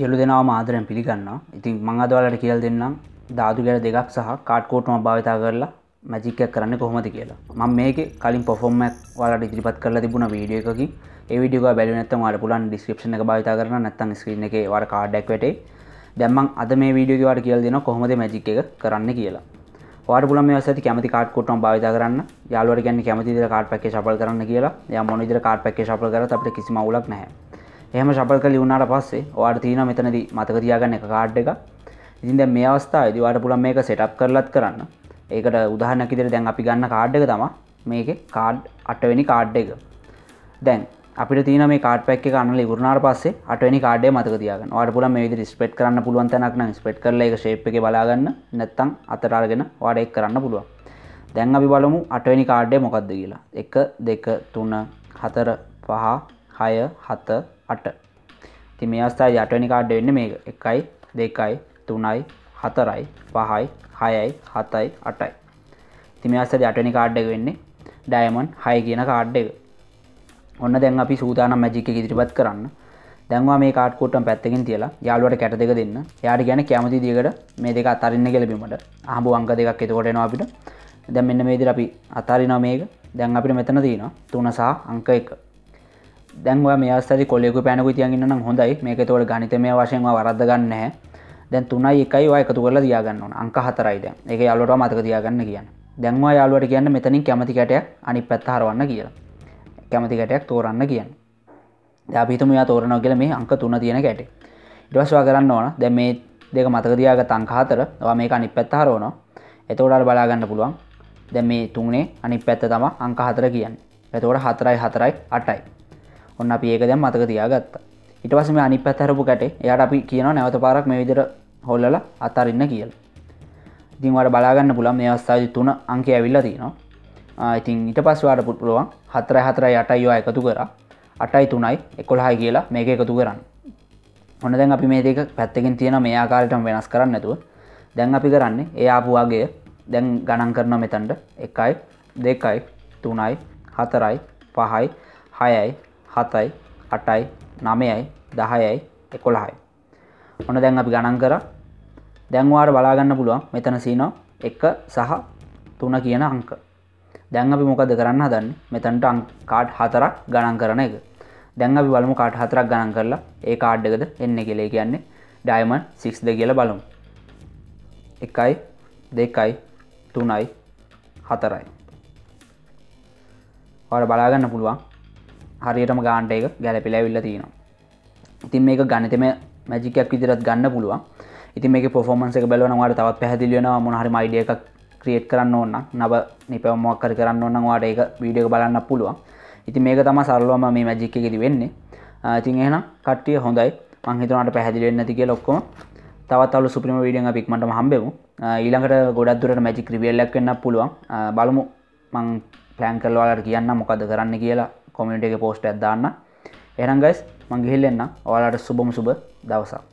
සියලු දෙනාව මාදරයෙන් පිළිගන්නවා ඉතින් මං අදවලට කියල් දෙන්නම් ධාතු ගැට දෙකක් සහ කාට්කෝට්ම භාවිතා කරලා මැජික්කයක් කරන්න කොහොමද කියලා මං මේක කලින් පොෆෝම්මක් වලට ඉදිරිපත් කරලා තිබුණ වීඩිය එකකි ඒවිඩියක බැලි නැත්තම අර පුලන් ඩිස්ක්‍රපෂන එක භාවිතා කරන නැත්තන් ස්ක්‍රීන් එක වර කාඩ්ඩක් වැටේ දැම්මන් අද මේ වීඩියෝ වාට කියල් දෙන කොහොමද මැජික් එක කරන්න කියලා වාට පුල මේ ඇති කැමති කාඩ් කොටම භාවිත කරන්න යාලුවට ගැන්න කැමති දිර කාඩ් පැක්කේ ශපල් කරන්න කියලා ය මොන ඉදිර කාඩ් පැක්කේ ශපල් කරත් අපට කිසිම අවුලක් නැහැ එහම ශපල් කල වුණට පස්සේ වාට තියෙන මෙතනද මතකතියාගන්න එක කාඩ් එක ඉතින්ද මේ අවස්ථා ඉදිවාට පුළන් මේක සෙටප් කරලත් කරන්න ඒකට උදාහනකිදිර දැන් අපි ගන්න කාඩ්ඩක තම මේක කාඩ් අටවැනි කාඩ් එක දැන් අපි තින මේ කාඩ් පැක් කන්න ඉගුණාට පස්සේ අටවැනි කාඩේ මතකතියාගන්න වාට පුළන් මේ විදි ස්පෙට් කරන්න පුළුවන් තැනක්න ස්පෙට් කරල එක ශේප් එක බලාගන්න නැත්තං අතරගෙන වාඩෙක් කරන්න පුළුවන් දැන් අපි බලමු අටවැනි කාඩ්ඩේ මොකක්ද කියලා එක දෙක තුන හතර පහ හය හත අට ති මේ අස්ථා යටනි කාඩ් වෙන්න මේ එකයි දෙකයි තුනයි හතරයි පහයි හයයි හතයි අටයි තිම අස්සද අටනි කාඩ්ඩ එක වෙන්නේ ඩයමන් හය කියන කාඩ්ඩ එක ඔන්න දැන් අපි සූදානම් මැජික ඉදිරිපත් කරන්න දැන්වා මේ කාඩ්කෝටම් පැත්තකින් තියලා යාලුවට කැට දෙක දෙන්න යාට ගැන කැමති දිකට මේ දෙක අතරන්න කෙලබීමට අහඹ අංක දෙකක් එතකොටෙනවා අපිට දැන් මෙන්න මේදිර අපි අතාරිනවා මේක දැන් අපිට මෙතන තියෙනවා තුනසා අංක එක දැන්වා මේ අස්තති කොල්ලෙකු පැනකු තියන්ගන්න හොඳයි මේක තවට ගනිතමය වශයෙන් වරදගන්න දැන් තුනයි එකයි එකතු කරලා දයාගන්න අංක හතරයිද එක යාලුවට මතක තියාගන්න කියන්න දැන්වා යාලුවට කියන්න මෙතනින් කැමතිකටයක් අනි පැත්තහරවන්න කියලා කැමතිකටයක් තෝරන්න කියන්න දැපිතුම යා තෝරන කියල මේ අංක තුන තියෙන කැට ඉටවස්වා කරන්න ඕන දැ මේ දෙක මතකදයාග තංකාතර මේ අනි පැත්තහරෝන එතෝඩට බලාගන්න පුළුවන් දැ මේ තුනේ අනි පැත්ත තම අංක හතර කියන්න එතවට හතරයි හතරයි අටයි ඔන්න අපි ඒක දැම් මතක තියාගත්තා ඉටවසම අනි පැත්හැරපු කටේ එයට අපි කියන නැවත පාරක් මේ විදිර හොල්ලල අතරන්න කියල් ඉතින්වට බලාගන්න පුළන් මේ අවස්ථාජි තුන අංක ඇවිල්ල තිනවා ඉතින් ඉට පස්වාට පුට පුළුවන් හතර හතර යටයිවා එකතු කර අටයි තුනයි එකොළහයි කියලා මේක එකතු කරන්න ඔන්න දැන් අපි මේ දෙක පැත්තකින් තියෙන මේ ආකාරටම වෙනස් කරන්න නැතුව දැන් අපි කරන්නේ ඒ ආපුවාගේ දැන් ගණන් කරන මෙතන්ට එකයි දෙකයි තුනයි හතරයි පහයි හයයි හතයි අටයි නමයයි දහයයි එකොළහයි ඔන්න දැන් අපි ගණන් කර දැන්වාට බලාගන්න පුළුවන් මෙතන සීනෝ එක සහ තුන කියන අංක දැන් අපි මොකද කරන්න හදන්න මෙතැන්ට කාඩ් හතරක් ගණන් කරන එක දැන් අපි බලමු කාඩ් හතරක් ගණන් කරලා ඒ කාඩ්ඩකද එන්න කෙලේ කියන්නේ ඩයිමන් සික්ස්ද කියල බලමු එකයි දෙකයි තුනයි හතරයි ඔට බලාගන්න පුළුවන් හරියටම ගාන්ට එක ගැලපිලැවිල්ල තියෙනවා ඉතින් මේක ගණතම මැජිකයක් විදිරත් ගන්න පුළුවන් ඉතින් මේ පොෆෝමන්ස එක බැලවනවාට තවත් පැහදිලියෙනවා මොනහරි මයිඩිය එකක් ක්‍රියට් කරන්න ඕන්න නබ නිපැවමක් කර කරන්න ඔන්නවාට ඒක වීඩියක බලන්න පුළුවන් ඉතින් මේක තම සරලුවම මේ මැජික් එකෙති වෙන්නේ ඉතින් එහෙනම් කට්ටිය හොඳයි මංහිතනට පැහදිලෙන් නැති කිය ලොක්කොම තවත් අලු සුපිම වීඩියන් පික්මට හම්බෙමු ඊළඟට ගොඩක් දුරට මැජික් ක්‍රිවියල්ලක් වෙන්න පුළුවන් බලමු මං පලෑන් කරලවාලට කියන්න මොකද කරන්න කියලා කොමිට එක පෝස්ට ඇදදාන්න එරංගයිස් මංගිහිල්ලෙන්න්න ඔයාලට සුබම සුබ දවසා